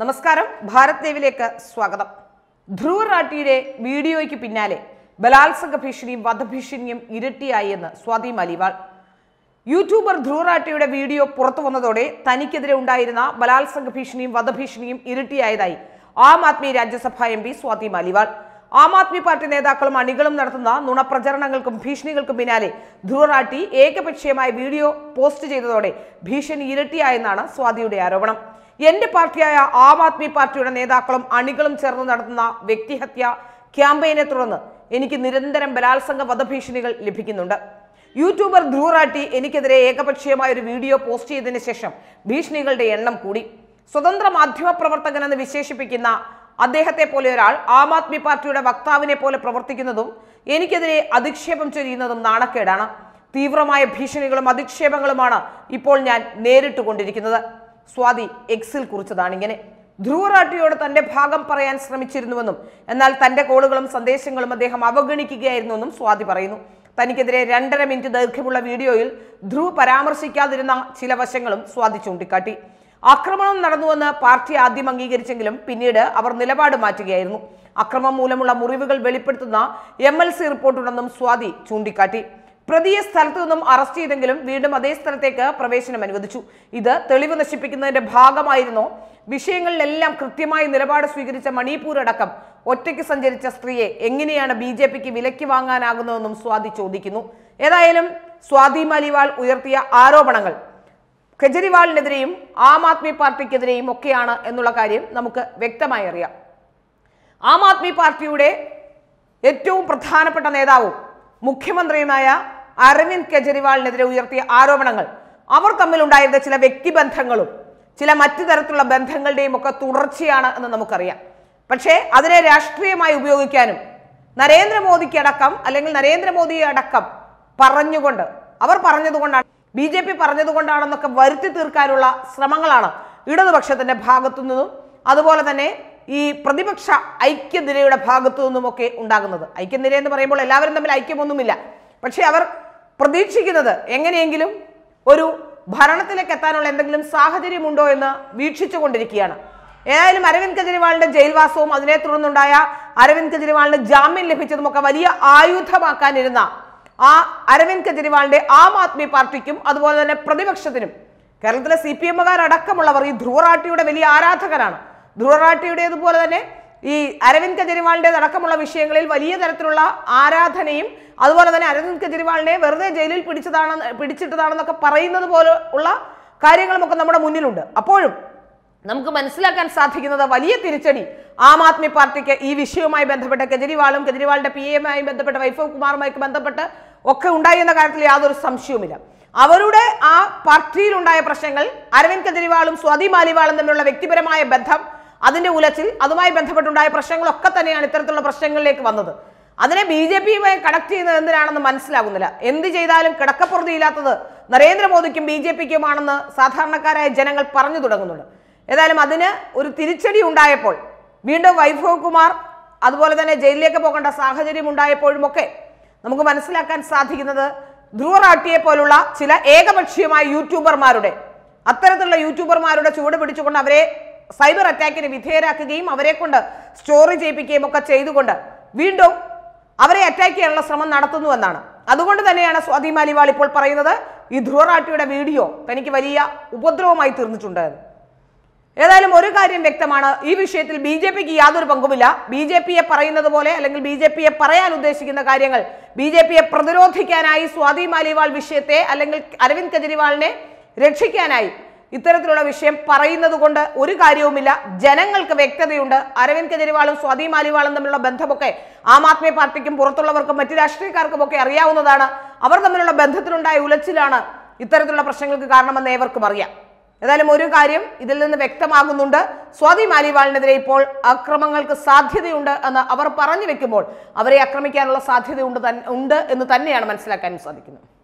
നമസ്കാരം ഭാരത് ദേവിലേക്ക് സ്വാഗതം ധ്രുവ് റാട്ടിയുടെ വീഡിയോയ്ക്ക് പിന്നാലെ ബലാത്സംഗ ഭീഷണിയും വധഭീഷണിയും ഇരട്ടിയായി എന്ന് സ്വാതി മലിവാൾ യൂട്യൂബർ ധ്രുവ് റാട്ടിയുടെ വീഡിയോ പുറത്തു വന്നതോടെ തനിക്കെതിരെ ഉണ്ടായിരുന്ന ബലാത്സംഗ ഭീഷണിയും വധഭീഷണിയും ഇരട്ടിയായതായി Aam Aadmi Rajya Sabha M P Swati Maliwal Aam Aadmi Party നേതാക്കളും അണികളും നടത്തുന്ന നുണപ്രചരണങ്ങൾക്കും ഭീഷണികൾക്കും പിന്നാലെ ധ്രുവ റാട്ടി ഏകപക്ഷീയമായ വീഡിയോ പോസ്റ്റ് ചെയ്തതോടെ ഭീഷണി ഇരട്ടിയായെന്നാണ് സ്വാതിയുടെ ആരോപണം എന്റെ പാർട്ടിയായ ആം ആദ്മി പാർട്ടിയുടെ നേതാക്കളും അണികളും ചേർന്ന് നടത്തുന്ന വ്യക്തിഹത്യ ക്യാമ്പയിനെ തുടർന്ന് എനിക്ക് നിരന്തരം ബലാത്സംഗ വധഭീഷണികൾ ലഭിക്കുന്നുണ്ട് യൂട്യൂബർ ധ്രൂറാട്ടി എനിക്കെതിരെ ഏകപക്ഷീയമായ ഒരു വീഡിയോ പോസ്റ്റ് ചെയ്തതിന് ശേഷം ഭീഷണികളുടെ എണ്ണം കൂടി സ്വതന്ത്ര മാധ്യമ പ്രവർത്തകനെന്ന് വിശേഷിപ്പിക്കുന്ന അദ്ദേഹത്തെ പോലെ ഒരാൾ ആം ആദ്മി പാർട്ടിയുടെ വക്താവിനെ പോലെ പ്രവർത്തിക്കുന്നതും എനിക്കെതിരെ അധിക്ഷേപം ചൊരിയുന്നതും നാണക്കേടാണ് തീവ്രമായ ഭീഷണികളും അധിക്ഷേപങ്ങളുമാണ് ഇപ്പോൾ ഞാൻ നേരിട്ടുകൊണ്ടിരിക്കുന്നത് സ്വാതി എക്സിൽ കുറിച്ചതാണ് ഇങ്ങനെ ധ്രുവറാട്ടിയോട് തന്റെ ഭാഗം പറയാൻ ശ്രമിച്ചിരുന്നുവെന്നും എന്നാൽ തന്റെ കോളുകളും സന്ദേശങ്ങളും അദ്ദേഹം അവഗണിക്കുകയായിരുന്നുവെന്നും സ്വാതി പറയുന്നു തനിക്കെതിരെ രണ്ടര മിനിറ്റ് ദൈർഘ്യമുള്ള വീഡിയോയിൽ ധ്രുവ് പരാമർശിക്കാതിരുന്ന ചില വശങ്ങളും സ്വാതി ചൂണ്ടിക്കാട്ടി ആക്രമണം നടന്നുവെന്ന് പാർട്ടി ആദ്യം അംഗീകരിച്ചെങ്കിലും പിന്നീട് അവർ നിലപാട് മാറ്റുകയായിരുന്നു അക്രമം മൂലമുള്ള മുറിവുകൾ വെളിപ്പെടുത്തുന്ന എം റിപ്പോർട്ടുണ്ടെന്നും സ്വാതി ചൂണ്ടിക്കാട്ടി പ്രതിയെ സ്ഥലത്തു നിന്നും അറസ്റ്റ് ചെയ്തെങ്കിലും വീണ്ടും അതേ സ്ഥലത്തേക്ക് പ്രവേശനം അനുവദിച്ചു ഇത് തെളിവ് നശിപ്പിക്കുന്നതിന്റെ ഭാഗമായിരുന്നോ വിഷയങ്ങളിലെല്ലാം കൃത്യമായ നിലപാട് സ്വീകരിച്ച മണിപ്പൂർ അടക്കം ഒറ്റയ്ക്ക് സഞ്ചരിച്ച സ്ത്രീയെ എങ്ങനെയാണ് ബി ജെ പിക്ക് വിലയ്ക്ക് വാങ്ങാനാകുന്നതെന്നും സ്വാതി ചോദിക്കുന്നു ഏതായാലും സ്വാതി മലിവാൾ ഉയർത്തിയ ആരോപണങ്ങൾ കെജ്രിവാളിനെതിരെയും ആം ആദ്മി പാർട്ടിക്കെതിരെയും ഒക്കെയാണ് എന്നുള്ള കാര്യം നമുക്ക് വ്യക്തമായി അറിയാം ആം ആദ്മി പാർട്ടിയുടെ ഏറ്റവും പ്രധാനപ്പെട്ട നേതാവും മുഖ്യമന്ത്രിയുമായ അരവിന്ദ് കെജ്രിവാളിനെതിരെ ഉയർത്തിയ ആരോപണങ്ങൾ അവർ തമ്മിലുണ്ടായിരുന്ന ചില വ്യക്തിബന്ധങ്ങളും ചില മറ്റു തരത്തിലുള്ള ബന്ധങ്ങളുടെയും ഒക്കെ തുടർച്ചയാണ് എന്ന് നമുക്കറിയാം പക്ഷേ അതിനെ രാഷ്ട്രീയമായി ഉപയോഗിക്കാനും നരേന്ദ്രമോദിക്ക് അടക്കം അല്ലെങ്കിൽ നരേന്ദ്രമോദിയെ അടക്കം പറഞ്ഞുകൊണ്ട് അവർ പറഞ്ഞതുകൊണ്ടാണ് ബി ജെ പി പറഞ്ഞതുകൊണ്ടാണെന്നൊക്കെ വരുത്തി തീർക്കാനുള്ള ശ്രമങ്ങളാണ് ഇടതുപക്ഷത്തിന്റെ ഭാഗത്തു നിന്നും അതുപോലെ തന്നെ ഈ പ്രതിപക്ഷ ഐക്യനിരയുടെ ഭാഗത്തു നിന്നുമൊക്കെ ഉണ്ടാകുന്നത് ഐക്യനിര എന്ന് പറയുമ്പോൾ എല്ലാവരും തമ്മിൽ ഐക്യമൊന്നുമില്ല പക്ഷേ അവർ പ്രതീക്ഷിക്കുന്നത് എങ്ങനെയെങ്കിലും ഒരു ഭരണത്തിലേക്ക് എത്താനുള്ള എന്തെങ്കിലും സാഹചര്യമുണ്ടോ എന്ന് വീക്ഷിച്ചു കൊണ്ടിരിക്കുകയാണ് ഏതായാലും അരവിന്ദ് കെജ്രിവാളിന്റെ ജയിൽവാസവും അതിനെ തുടർന്നുണ്ടായ അരവിന്ദ് കെജ്രിവാളിന് ജാമ്യം ലഭിച്ചതുമൊക്കെ വലിയ ആയുധമാക്കാനിരുന്ന ആ അരവിന്ദ് കെജ്രിവാളിന്റെ ആം ആദ്മി പാർട്ടിക്കും അതുപോലെ തന്നെ പ്രതിപക്ഷത്തിനും കേരളത്തിലെ സി പി എമ്മുകാരടക്കമുള്ളവർ ഈ ധ്രുവറാട്ടിയുടെ വലിയ ആരാധകരാണ് ഇതുപോലെ തന്നെ ഈ അരവിന്ദ് കെജ്രിവാളിൻ്റെ അടക്കമുള്ള വിഷയങ്ങളിൽ വലിയ തരത്തിലുള്ള ആരാധനയും അതുപോലെ തന്നെ അരവിന്ദ് കെജ്രിവാളിനെ വെറുതെ ജയിലിൽ പിടിച്ചതാണ് പിടിച്ചിട്ടതാണെന്നൊക്കെ പറയുന്നത് പോലെ ഉള്ള കാര്യങ്ങളുമൊക്കെ നമ്മുടെ മുന്നിലുണ്ട് അപ്പോഴും നമുക്ക് മനസ്സിലാക്കാൻ സാധിക്കുന്നത് വലിയ തിരിച്ചടി ആം ആദ്മി പാർട്ടിക്ക് ഈ വിഷയവുമായി ബന്ധപ്പെട്ട് കെജ്രിവാളും കെജ്രിവാളിന്റെ പി എമായി ബന്ധപ്പെട്ട് വൈഭവ് കുമാറുമായി ബന്ധപ്പെട്ട് ഒക്കെ ഉണ്ടായി എന്ന കാര്യത്തിൽ യാതൊരു സംശയവുമില്ല അവരുടെ ആ പാർട്ടിയിലുണ്ടായ പ്രശ്നങ്ങൾ അരവിന്ദ് കെജ്രിവാളും സ്വാതി മാലിവാളും തമ്മിലുള്ള വ്യക്തിപരമായ ബന്ധം അതിന്റെ ഉലച്ചിൽ അതുമായി ബന്ധപ്പെട്ടുണ്ടായ പ്രശ്നങ്ങളൊക്കെ തന്നെയാണ് ഇത്തരത്തിലുള്ള പ്രശ്നങ്ങളിലേക്ക് വന്നത് അതിനെ ബി ജെ പിയുമായി കണക്ട് ചെയ്യുന്നത് എന്തിനാണെന്ന് മനസ്സിലാകുന്നില്ല എന്ത് ചെയ്താലും കിടക്കപ്പുറതിയില്ലാത്തത് നരേന്ദ്രമോദിക്കും ബി ജെ പിക്കുമാണെന്ന് സാധാരണക്കാരായ ജനങ്ങൾ പറഞ്ഞു തുടങ്ങുന്നുണ്ട് ഏതായാലും അതിന് ഒരു തിരിച്ചടി ഉണ്ടായപ്പോൾ വീണ്ടും വൈഭവ് കുമാർ അതുപോലെ തന്നെ ജയിലിലേക്ക് പോകേണ്ട സാഹചര്യം ഉണ്ടായപ്പോഴുമൊക്കെ നമുക്ക് മനസ്സിലാക്കാൻ സാധിക്കുന്നത് ധ്രുവറാട്ടിയെ പോലുള്ള ചില ഏകപക്ഷീയമായ യൂട്യൂബർമാരുടെ അത്തരത്തിലുള്ള യൂട്യൂബർമാരുടെ ചുവട് പിടിച്ചുകൊണ്ട് അവരെ സൈബർ അറ്റാക്കിന് വിധേയരാക്കുകയും അവരെ കൊണ്ട് സ്റ്റോറി ചെയ്യിപ്പിക്കുകയും ഒക്കെ ചെയ്തുകൊണ്ട് വീണ്ടും അവരെ അറ്റാക്ക് ചെയ്യാനുള്ള ശ്രമം നടത്തുന്നുവെന്നാണ് അതുകൊണ്ട് തന്നെയാണ് സ്വാതി മാലിവാൾ ഇപ്പോൾ പറയുന്നത് ഈ ധ്രുവറാട്ടിയുടെ വീഡിയോ തനിക്ക് വലിയ ഉപദ്രവമായി തീർന്നിട്ടുണ്ട് ഏതായാലും ഒരു കാര്യം വ്യക്തമാണ് ഈ വിഷയത്തിൽ ബി ജെ പിക്ക് യാതൊരു പങ്കുമില്ല ബി ജെ പിയെ പറയുന്നത് പോലെ അല്ലെങ്കിൽ ബി ജെ പിയെ പറയാൻ ഉദ്ദേശിക്കുന്ന കാര്യങ്ങൾ ബി ജെ പിയെ പ്രതിരോധിക്കാനായി സ്വാതി മാലിവാൾ വിഷയത്തെ അല്ലെങ്കിൽ അരവിന്ദ് കെജ്രിവാളിനെ രക്ഷിക്കാനായി ഇത്തരത്തിലുള്ള വിഷയം പറയുന്നത് കൊണ്ട് ഒരു കാര്യവുമില്ല ജനങ്ങൾക്ക് വ്യക്തതയുണ്ട് അരവിന്ദ് കെജ്രിവാളും സ്വാതി മാലിവാളും തമ്മിലുള്ള ബന്ധമൊക്കെ ആം ആദ്മി പാർട്ടിക്കും പുറത്തുള്ളവർക്കും മറ്റ് രാഷ്ട്രീയക്കാർക്കും ഒക്കെ അറിയാവുന്നതാണ് അവർ തമ്മിലുള്ള ബന്ധത്തിലുണ്ടായ ഉലച്ചിലാണ് ഇത്തരത്തിലുള്ള പ്രശ്നങ്ങൾക്ക് കാരണമെന്ന് ഏവർക്കും അറിയാം ഏതായാലും ഒരു കാര്യം ഇതിൽ നിന്ന് വ്യക്തമാകുന്നുണ്ട് സ്വാതി മാലിവാളിനെതിരെ ഇപ്പോൾ അക്രമങ്ങൾക്ക് സാധ്യതയുണ്ട് എന്ന് അവർ പറഞ്ഞു വെക്കുമ്പോൾ അവരെ ആക്രമിക്കാനുള്ള സാധ്യതയുണ്ട് ഉണ്ട് എന്ന് തന്നെയാണ് മനസ്സിലാക്കാൻ സാധിക്കുന്നത്